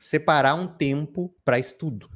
separar um tempo para estudo.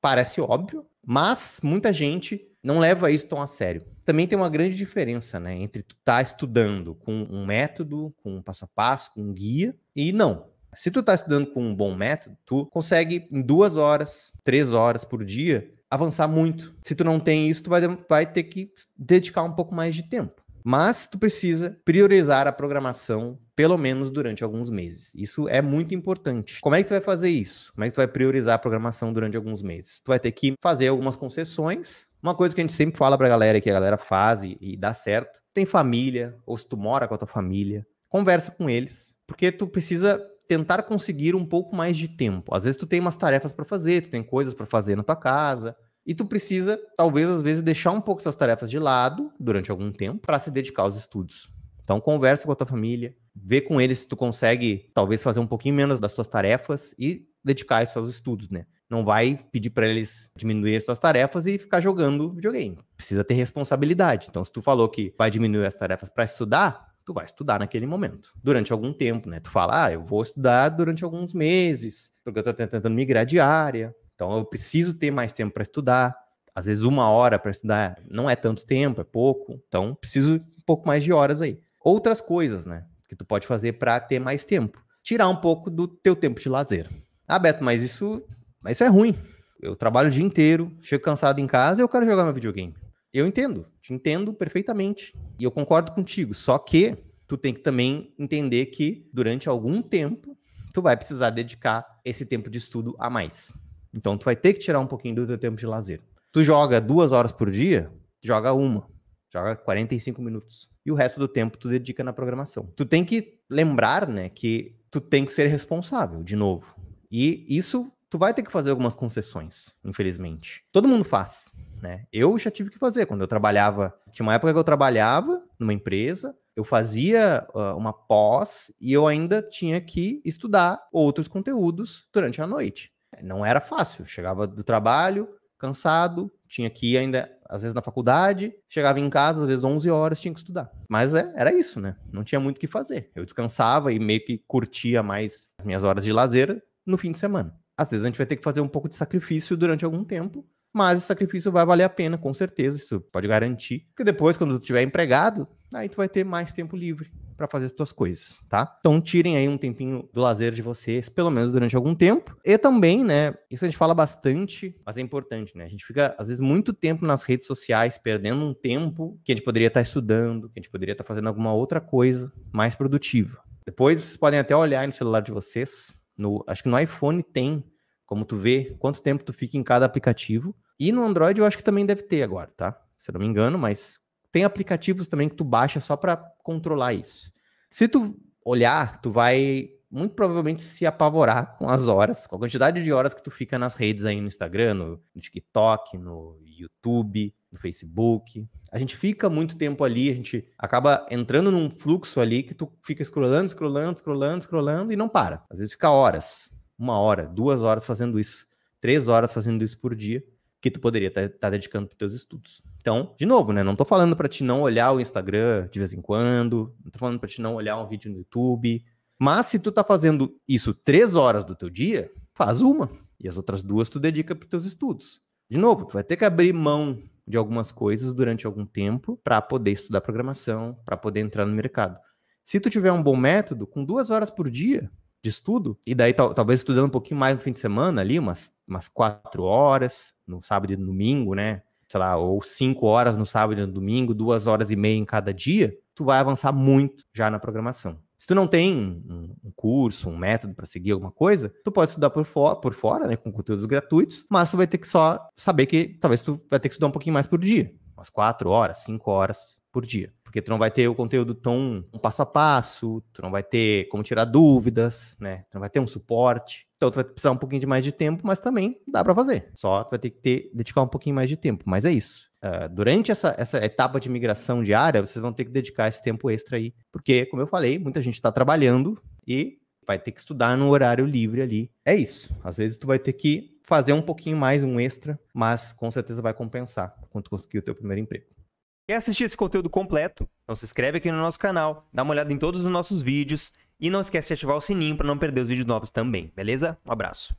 Parece óbvio, mas muita gente não leva isso tão a sério. Também tem uma grande diferença, né, entre tu estar tá estudando com um método, com um passo a passo, com um guia e não. Se tu está estudando com um bom método, tu consegue em duas horas, três horas por dia avançar muito. Se tu não tem isso, tu vai, vai ter que dedicar um pouco mais de tempo. Mas tu precisa priorizar a programação pelo menos durante alguns meses. Isso é muito importante. Como é que tu vai fazer isso? Como é que tu vai priorizar a programação durante alguns meses? Tu vai ter que fazer algumas concessões. Uma coisa que a gente sempre fala pra galera, que a galera faz e, e dá certo, tem família, ou se tu mora com a tua família, conversa com eles, porque tu precisa tentar conseguir um pouco mais de tempo. Às vezes tu tem umas tarefas para fazer, tu tem coisas para fazer na tua casa, e tu precisa, talvez às vezes, deixar um pouco essas tarefas de lado durante algum tempo para se dedicar aos estudos. Então conversa com a tua família, vê com eles se tu consegue talvez fazer um pouquinho menos das tuas tarefas e dedicar isso aos estudos, né? Não vai pedir para eles diminuir as suas tarefas e ficar jogando videogame. Precisa ter responsabilidade. Então, se tu falou que vai diminuir as tarefas para estudar, tu vai estudar naquele momento, durante algum tempo, né? Tu fala, ah, eu vou estudar durante alguns meses, porque eu tô tentando migrar de área, então eu preciso ter mais tempo para estudar. Às vezes uma hora para estudar não é tanto tempo, é pouco, então preciso um pouco mais de horas aí outras coisas, né? Que tu pode fazer para ter mais tempo. Tirar um pouco do teu tempo de lazer. Ah, Beto, mas isso, mas isso é ruim. Eu trabalho o dia inteiro, chego cansado em casa e eu quero jogar meu videogame. Eu entendo, te entendo perfeitamente. E eu concordo contigo. Só que tu tem que também entender que durante algum tempo tu vai precisar dedicar esse tempo de estudo a mais. Então tu vai ter que tirar um pouquinho do teu tempo de lazer. Tu joga duas horas por dia, joga uma. Joga 45 minutos. E o resto do tempo tu dedica na programação. Tu tem que lembrar, né, que tu tem que ser responsável, de novo. E isso tu vai ter que fazer algumas concessões, infelizmente. Todo mundo faz, né? Eu já tive que fazer quando eu trabalhava. Tinha uma época que eu trabalhava numa empresa, eu fazia uh, uma pós e eu ainda tinha que estudar outros conteúdos durante a noite. Não era fácil. chegava do trabalho cansado, tinha que ir ainda às vezes na faculdade, chegava em casa, às vezes 11 horas, tinha que estudar. Mas é, era isso, né? Não tinha muito o que fazer. Eu descansava e meio que curtia mais as minhas horas de lazer no fim de semana. Às vezes a gente vai ter que fazer um pouco de sacrifício durante algum tempo, mas o sacrifício vai valer a pena, com certeza, isso pode garantir. Porque depois, quando tu estiver empregado, aí tu vai ter mais tempo livre para fazer suas coisas, tá? Então tirem aí um tempinho do lazer de vocês, pelo menos durante algum tempo. E também, né, isso a gente fala bastante, mas é importante, né? A gente fica às vezes muito tempo nas redes sociais perdendo um tempo que a gente poderia estar estudando, que a gente poderia estar fazendo alguma outra coisa mais produtiva. Depois vocês podem até olhar no celular de vocês, no, acho que no iPhone tem como tu vê quanto tempo tu fica em cada aplicativo. E no Android eu acho que também deve ter agora, tá? Se eu não me engano, mas tem aplicativos também que tu baixa só para controlar isso. Se tu olhar, tu vai muito provavelmente se apavorar com as horas, com a quantidade de horas que tu fica nas redes aí no Instagram, no, no TikTok, no YouTube, no Facebook. A gente fica muito tempo ali, a gente acaba entrando num fluxo ali que tu fica scrollando, scrollando, scrollando, scrollando e não para. Às vezes fica horas, uma hora, duas horas fazendo isso, três horas fazendo isso por dia que tu poderia estar tá, tá dedicando para teus estudos. Então, de novo, né? Não estou falando para ti não olhar o Instagram de vez em quando, não estou falando para ti não olhar um vídeo no YouTube. Mas se tu está fazendo isso três horas do teu dia, faz uma. E as outras duas tu dedica para teus estudos. De novo, tu vai ter que abrir mão de algumas coisas durante algum tempo para poder estudar programação, para poder entrar no mercado. Se tu tiver um bom método, com duas horas por dia de estudo, e daí talvez estudando um pouquinho mais no fim de semana ali, umas, umas quatro horas, no sábado e no domingo, né? Sei lá, ou cinco horas no sábado e no domingo, duas horas e meia em cada dia, tu vai avançar muito já na programação. Se tu não tem um, um curso, um método para seguir alguma coisa, tu pode estudar por, fo por fora, né, com conteúdos gratuitos, mas tu vai ter que só saber que talvez tu vai ter que estudar um pouquinho mais por dia, umas quatro horas, cinco horas por dia, porque tu não vai ter o conteúdo tão um passo a passo, tu não vai ter como tirar dúvidas, né, tu não vai ter um suporte. Então tu vai precisar um pouquinho de mais de tempo, mas também dá para fazer. Só tu vai ter que ter, dedicar um pouquinho mais de tempo. Mas é isso. Uh, durante essa, essa etapa de migração diária, vocês vão ter que dedicar esse tempo extra aí. Porque, como eu falei, muita gente está trabalhando e vai ter que estudar no horário livre ali. É isso. Às vezes tu vai ter que fazer um pouquinho mais, um extra, mas com certeza vai compensar quando tu conseguir o teu primeiro emprego. Quer assistir esse conteúdo completo? Então se inscreve aqui no nosso canal, dá uma olhada em todos os nossos vídeos e não esquece de ativar o sininho para não perder os vídeos novos também, beleza? Um abraço.